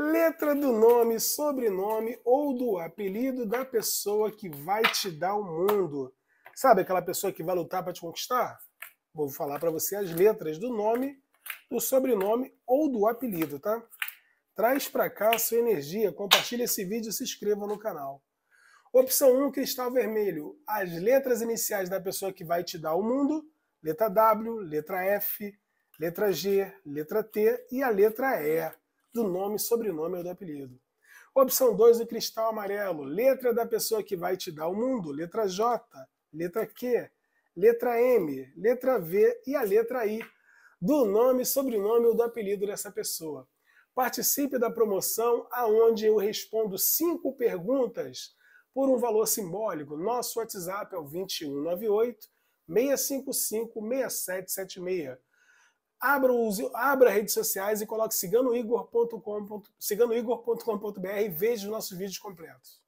letra do nome, sobrenome ou do apelido da pessoa que vai te dar o mundo. Sabe aquela pessoa que vai lutar para te conquistar? Vou falar para você as letras do nome, do sobrenome ou do apelido, tá? Traz para cá a sua energia, compartilha esse vídeo e se inscreva no canal. Opção 1, um, cristal vermelho. As letras iniciais da pessoa que vai te dar o mundo, letra W, letra F, letra G, letra T e a letra E do nome, sobrenome ou do apelido. Opção 2, o cristal amarelo. Letra da pessoa que vai te dar o mundo. Letra J, letra Q, letra M, letra V e a letra I. Do nome, sobrenome ou do apelido dessa pessoa. Participe da promoção aonde eu respondo cinco perguntas por um valor simbólico. Nosso WhatsApp é o 2198 655 6776 abra, os, abra redes sociais e coloque siganoigor.com.br e veja os nossos vídeos completos.